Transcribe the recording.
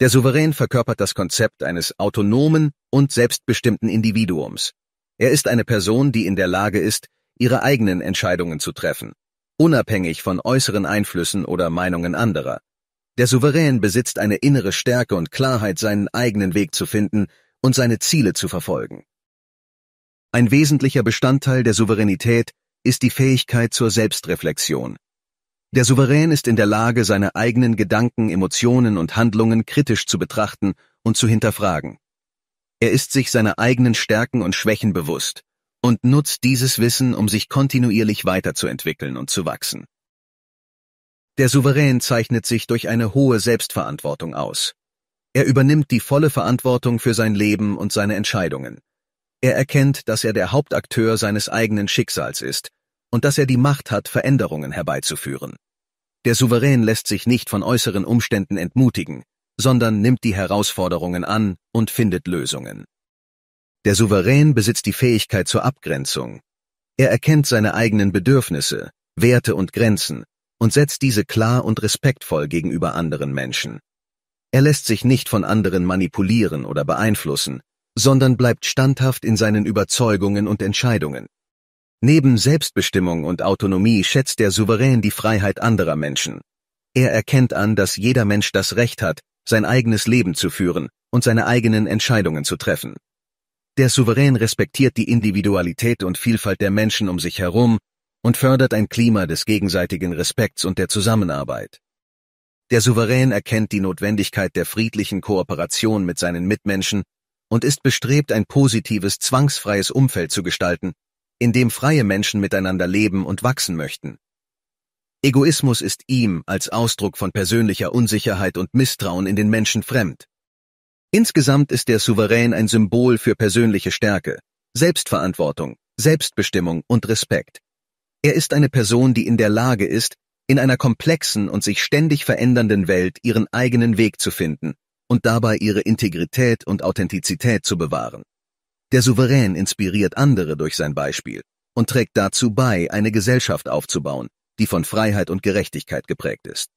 Der Souverän verkörpert das Konzept eines autonomen und selbstbestimmten Individuums. Er ist eine Person, die in der Lage ist, ihre eigenen Entscheidungen zu treffen, unabhängig von äußeren Einflüssen oder Meinungen anderer. Der Souverän besitzt eine innere Stärke und Klarheit, seinen eigenen Weg zu finden und seine Ziele zu verfolgen. Ein wesentlicher Bestandteil der Souveränität ist die Fähigkeit zur Selbstreflexion. Der Souverän ist in der Lage, seine eigenen Gedanken, Emotionen und Handlungen kritisch zu betrachten und zu hinterfragen. Er ist sich seiner eigenen Stärken und Schwächen bewusst und nutzt dieses Wissen, um sich kontinuierlich weiterzuentwickeln und zu wachsen. Der Souverän zeichnet sich durch eine hohe Selbstverantwortung aus. Er übernimmt die volle Verantwortung für sein Leben und seine Entscheidungen. Er erkennt, dass er der Hauptakteur seines eigenen Schicksals ist und dass er die Macht hat, Veränderungen herbeizuführen. Der Souverän lässt sich nicht von äußeren Umständen entmutigen, sondern nimmt die Herausforderungen an und findet Lösungen. Der Souverän besitzt die Fähigkeit zur Abgrenzung. Er erkennt seine eigenen Bedürfnisse, Werte und Grenzen und setzt diese klar und respektvoll gegenüber anderen Menschen. Er lässt sich nicht von anderen manipulieren oder beeinflussen, sondern bleibt standhaft in seinen Überzeugungen und Entscheidungen. Neben Selbstbestimmung und Autonomie schätzt der Souverän die Freiheit anderer Menschen. Er erkennt an, dass jeder Mensch das Recht hat, sein eigenes Leben zu führen und seine eigenen Entscheidungen zu treffen. Der Souverän respektiert die Individualität und Vielfalt der Menschen um sich herum und fördert ein Klima des gegenseitigen Respekts und der Zusammenarbeit. Der Souverän erkennt die Notwendigkeit der friedlichen Kooperation mit seinen Mitmenschen und ist bestrebt, ein positives, zwangsfreies Umfeld zu gestalten, in dem freie Menschen miteinander leben und wachsen möchten. Egoismus ist ihm als Ausdruck von persönlicher Unsicherheit und Misstrauen in den Menschen fremd. Insgesamt ist der Souverän ein Symbol für persönliche Stärke, Selbstverantwortung, Selbstbestimmung und Respekt. Er ist eine Person, die in der Lage ist, in einer komplexen und sich ständig verändernden Welt ihren eigenen Weg zu finden und dabei ihre Integrität und Authentizität zu bewahren. Der Souverän inspiriert andere durch sein Beispiel und trägt dazu bei, eine Gesellschaft aufzubauen, die von Freiheit und Gerechtigkeit geprägt ist.